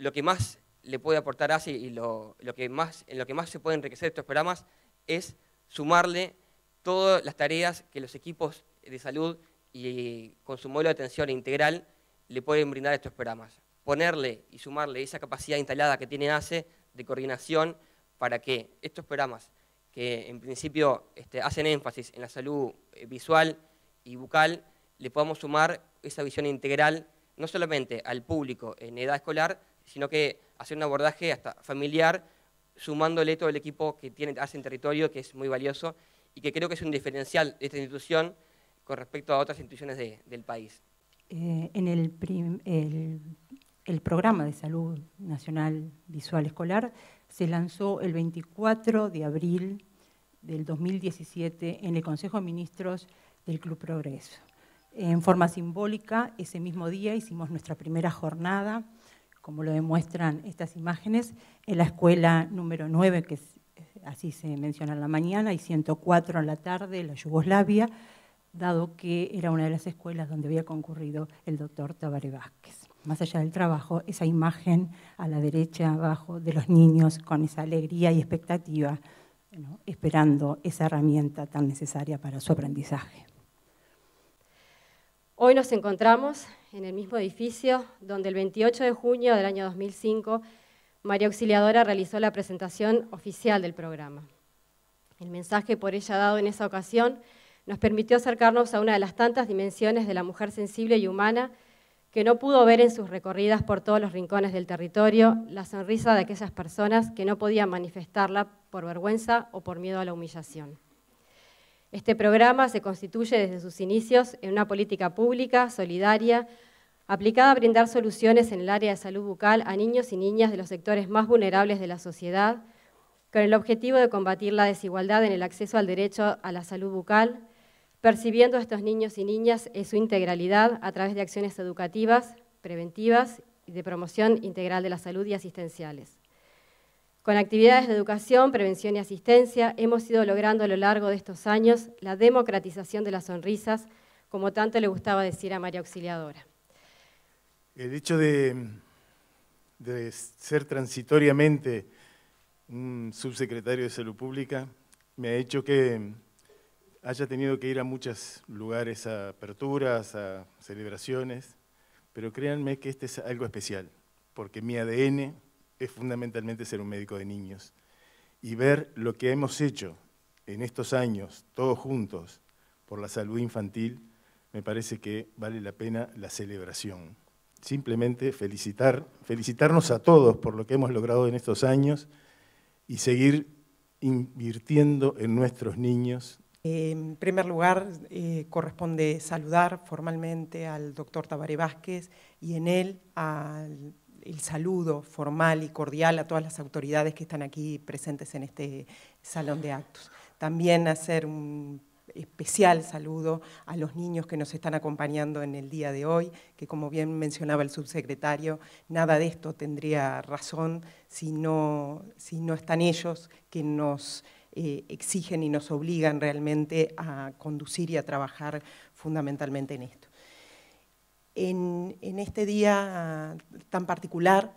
lo que más le puede aportar ASE y lo, que más, en lo que más se pueden enriquecer estos programas es sumarle todas las tareas que los equipos de salud y eh, con su modelo de atención integral le pueden brindar estos programas. Ponerle y sumarle esa capacidad instalada que tiene ASE de coordinación para que estos programas que en principio este, hacen énfasis en la salud eh, visual y bucal, le podamos sumar esa visión integral no solamente al público en edad escolar, sino que hacer un abordaje hasta familiar, sumándole todo el equipo que tiene, hace en territorio, que es muy valioso y que creo que es un diferencial de esta institución con respecto a otras instituciones del país. Eh, en el, el programa de salud nacional visual escolar se lanzó el 24 de abril del 2017 en el Consejo de Ministros del Club Progreso. En forma simbólica, ese mismo día hicimos nuestra primera jornada como lo demuestran estas imágenes, en la escuela número 9, que eh, así se menciona en la mañana, y 104 en la tarde, la Yugoslavia, dado que era una de las escuelas donde había concurrido el doctor Tabaré Vázquez. Más allá del trabajo, esa imagen a la derecha abajo de los niños con esa alegría y expectativa, esperando esa herramienta tan necesaria para su aprendizaje. Hoy nos encontramos en el mismo edificio donde el 28 de junio del año 2005 María Auxiliadora realizó la presentación oficial del programa. El mensaje por ella dado en esa ocasión nos permitió acercarnos a una de las tantas dimensiones de la mujer sensible y humana que no pudo ver en sus recorridas por todos los rincones del territorio la sonrisa de aquellas personas que no podían manifestarla por vergüenza o por miedo a la humillación. Este programa se constituye desde sus inicios en una política pública, solidaria, aplicada a brindar soluciones en el área de salud bucal a niños y niñas de los sectores más vulnerables de la sociedad, con el objetivo de combatir la desigualdad en el acceso al derecho a la salud bucal, percibiendo a estos niños y niñas en su integralidad a través de acciones educativas, preventivas y de promoción integral de la salud y asistenciales. Con actividades de educación, prevención y asistencia, hemos ido logrando a lo largo de estos años la democratización de las sonrisas, como tanto le gustaba decir a María Auxiliadora. El hecho de, ser transitoriamente un subsecretario de Salud Pública me ha hecho que haya tenido que ir a muchos lugares, a aperturas, a celebraciones, pero créanme que este es algo especial, porque mi ADN es fundamentalmente ser un médico de niños y ver lo que hemos hecho en estos años, todos juntos, por la salud infantil, me parece que vale la pena la celebración. Simplemente felicitar, felicitarnos a todos por lo que hemos logrado en estos años y seguir invirtiendo en nuestros niños. en primer lugar, eh, corresponde saludar formalmente al doctor Tabaré Vázquez y en él al el saludo formal y cordial a todas las autoridades que están aquí presentes en este salón de actos. También hacer un especial saludo a los niños que nos están acompañando en el día de hoy, que como bien mencionaba el subsecretario, nada de esto tendría razón si no, están ellos que nos eh, exigen y nos obligan realmente a conducir y a trabajar fundamentalmente en esto. En, este día ah, tan particular,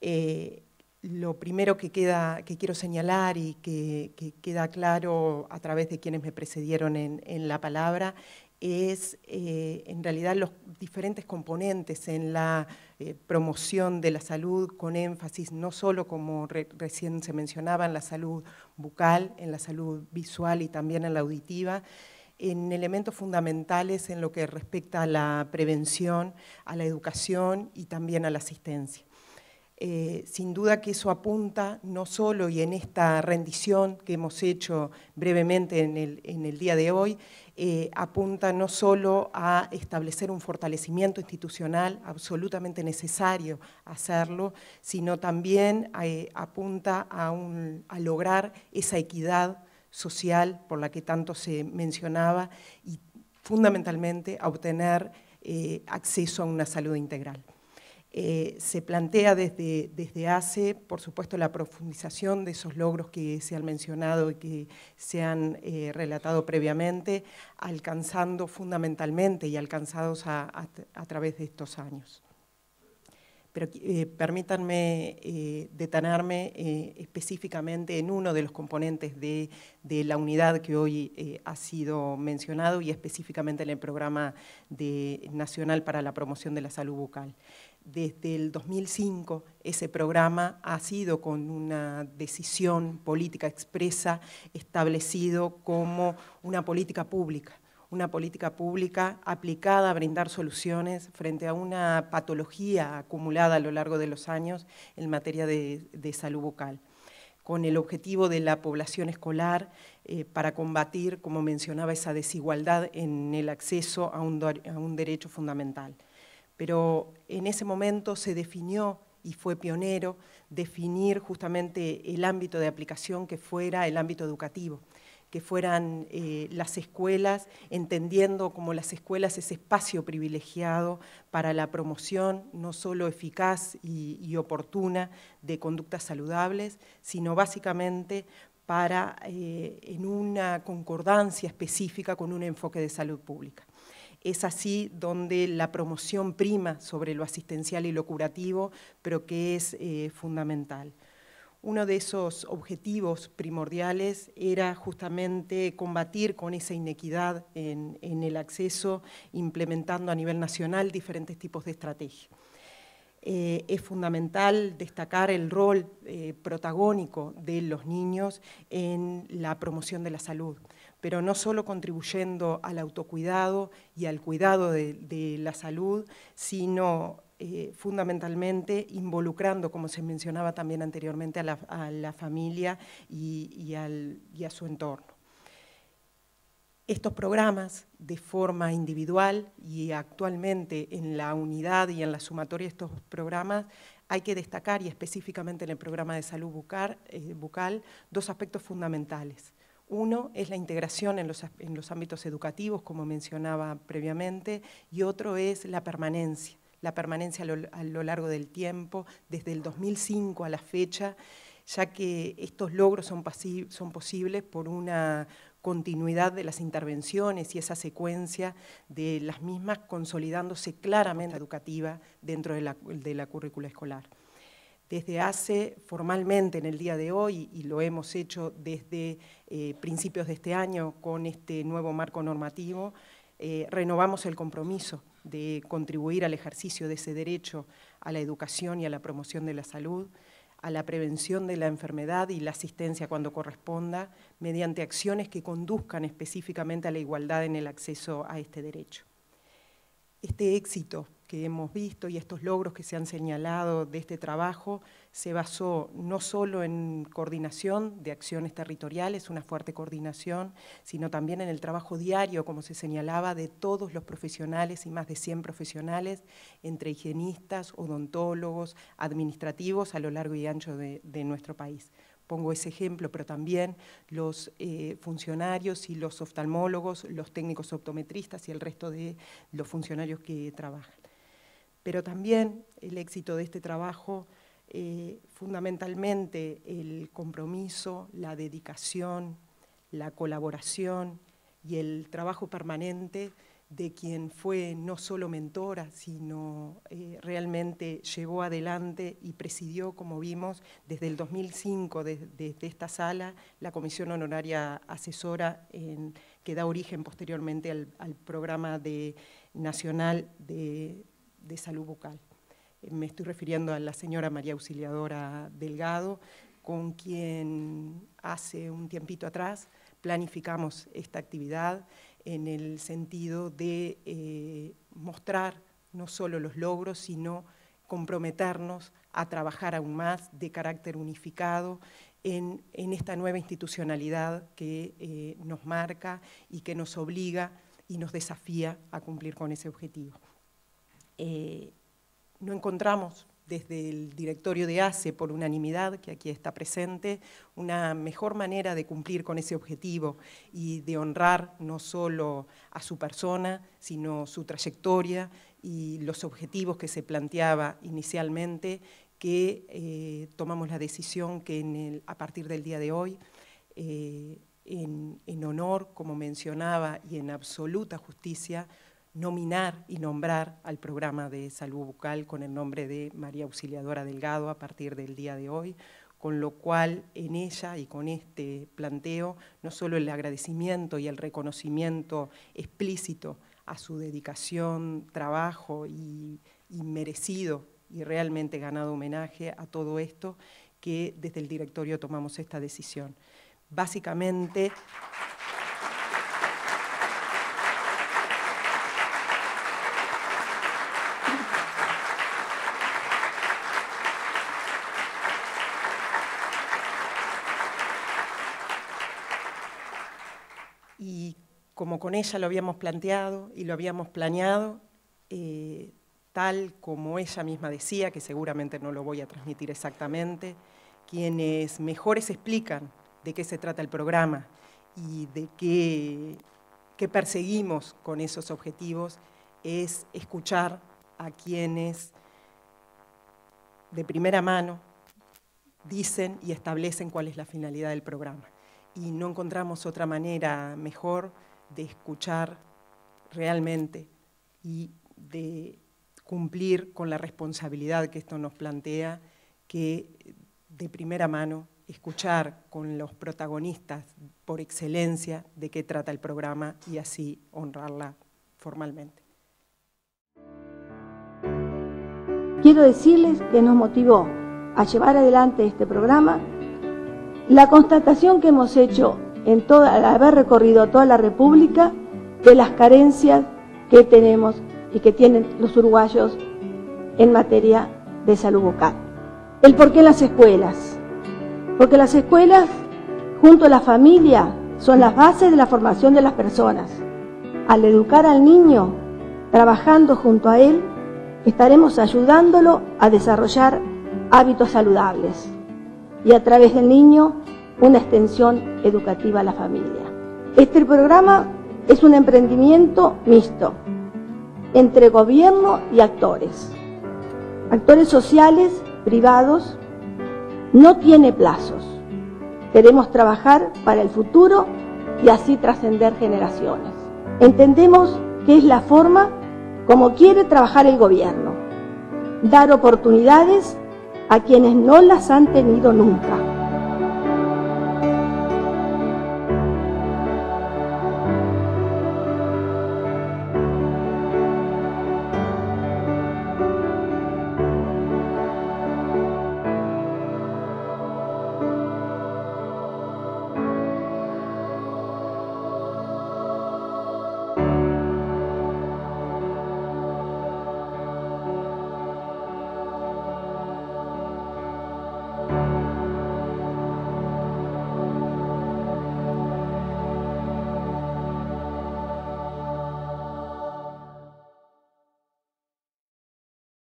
eh, lo primero que, queda, que quiero señalar y que, queda claro a través de quienes me precedieron en, la palabra es eh, en realidad los diferentes componentes en la eh, promoción de la salud con énfasis no solo como recién se mencionaba en la salud bucal, en la salud visual y también en la auditiva, en elementos fundamentales en lo que respecta a la prevención, a la educación y también a la asistencia. Eh, sin duda que eso apunta no solo y en esta rendición que hemos hecho brevemente en el, día de hoy, eh, apunta no solo a establecer un fortalecimiento institucional absolutamente necesario hacerlo, sino también eh, apunta a, a lograr esa equidad social por la que tanto se mencionaba y fundamentalmente a obtener eh, acceso a una salud integral. Eh, se plantea desde, hace, por supuesto, la profundización de esos logros que se han mencionado y que se han eh, relatado previamente, alcanzando fundamentalmente y alcanzados a través de estos años pero eh, permítanme eh, detenerme eh, específicamente en uno de los componentes de, la unidad que hoy ha sido mencionado y específicamente en el programa nacional para la promoción de la salud bucal. Desde el 2005 ese programa ha sido con una decisión política expresa establecido como una política pública una política pública aplicada a brindar soluciones frente a una patología acumulada a lo largo de los años en materia de, salud vocal, con el objetivo de la población escolar eh, para combatir, como mencionaba, esa desigualdad en el acceso a un derecho fundamental. Pero en ese momento se definió y fue pionero definir justamente el ámbito de aplicación que fuera el ámbito educativo que fueran eh, las escuelas, entendiendo como las escuelas ese espacio privilegiado para la promoción no solo eficaz y, oportuna de conductas saludables, sino básicamente para eh, en una concordancia específica con un enfoque de salud pública. Es así donde la promoción prima sobre lo asistencial y lo curativo, pero que es eh, fundamental. Uno de esos objetivos primordiales era justamente combatir con esa inequidad en, el acceso, implementando a nivel nacional diferentes tipos de estrategias. Eh, es fundamental destacar el rol eh, protagónico de los niños en la promoción de la salud pero no solo contribuyendo al autocuidado y al cuidado de, la salud, sino eh, fundamentalmente involucrando, como se mencionaba también anteriormente, a la, familia y, a su entorno. Estos programas, de forma individual y actualmente en la unidad y en la sumatoria de estos programas, hay que destacar, y específicamente en el programa de salud eh, bucal dos aspectos fundamentales. Uno es la integración en los, ámbitos educativos, como mencionaba previamente, y otro es la permanencia, la permanencia a lo, largo del tiempo, desde el 2005 a la fecha, ya que estos logros son, posibles por una continuidad de las intervenciones y esa secuencia de las mismas consolidándose claramente educativa dentro de la currícula escolar desde hace formalmente en el día de hoy, y lo hemos hecho desde eh, principios de este año con este nuevo marco normativo, eh, renovamos el compromiso de contribuir al ejercicio de ese derecho a la educación y a la promoción de la salud, a la prevención de la enfermedad y la asistencia cuando corresponda, mediante acciones que conduzcan específicamente a la igualdad en el acceso a este derecho. Este éxito que hemos visto y estos logros que se han señalado de este trabajo se basó no solo en coordinación de acciones territoriales, una fuerte coordinación, sino también en el trabajo diario, como se señalaba, de todos los profesionales y más de 100 profesionales, entre higienistas, odontólogos, administrativos a lo largo y ancho de, nuestro país pongo ese ejemplo, pero también los eh, funcionarios y los oftalmólogos, los técnicos optometristas y el resto de los funcionarios que trabajan pero también el éxito de este trabajo, eh, fundamentalmente el compromiso, la dedicación, la colaboración y el trabajo permanente de quien fue no solo mentora, sino eh, realmente llevó adelante y presidió, como vimos, desde el 2005, desde, esta sala, la Comisión Honoraria Asesora que da origen posteriormente al, al Programa de, Nacional de de salud vocal. Eh, me estoy refiriendo a la señora María Auxiliadora Delgado, con quien hace un tiempito atrás planificamos esta actividad en el sentido de eh, mostrar no solo los logros, sino comprometernos a trabajar aún más de carácter unificado en, esta nueva institucionalidad que eh, nos marca y que nos obliga y nos desafía a cumplir con ese objetivo. Eh, no encontramos desde el directorio de ACE, por unanimidad, que aquí está presente, una mejor manera de cumplir con ese objetivo y de honrar no solo a su persona, sino su trayectoria y los objetivos que se planteaba inicialmente, que eh, tomamos la decisión que a partir del día de hoy eh, en, honor, como mencionaba, y en absoluta justicia, nominar y nombrar al programa de salud bucal con el nombre de María Auxiliadora Delgado a partir del día de hoy, con lo cual en ella y con este planteo no solo el agradecimiento y el reconocimiento explícito a su dedicación, trabajo y, merecido y realmente ganado homenaje a todo esto que desde el directorio tomamos esta decisión. Básicamente... con ella lo habíamos planteado y lo habíamos planeado, eh, tal como ella misma decía, que seguramente no lo voy a transmitir exactamente, quienes mejores explican de qué se trata el programa y de qué, qué perseguimos con esos objetivos es escuchar a quienes de primera mano dicen y establecen cuál es la finalidad del programa. Y no encontramos otra manera mejor de escuchar realmente y de cumplir con la responsabilidad que esto nos plantea, que de primera mano escuchar con los protagonistas por excelencia de qué trata el programa y así honrarla formalmente. Quiero decirles que nos motivó a llevar adelante este programa la constatación que hemos hecho en toda, al haber recorrido toda la República, de las carencias que tenemos y que tienen los uruguayos en materia de salud vocal. El por qué las escuelas. Porque las escuelas, junto a la familia, son las bases de la formación de las personas. Al educar al niño, trabajando junto a él, estaremos ayudándolo a desarrollar hábitos saludables. Y a través del niño una extensión educativa a la familia. Este programa es un emprendimiento mixto entre gobierno y actores, actores sociales, privados, no tiene plazos. Queremos trabajar para el futuro y así trascender generaciones. Entendemos que es la forma como quiere trabajar el gobierno, dar oportunidades a quienes no las han tenido nunca.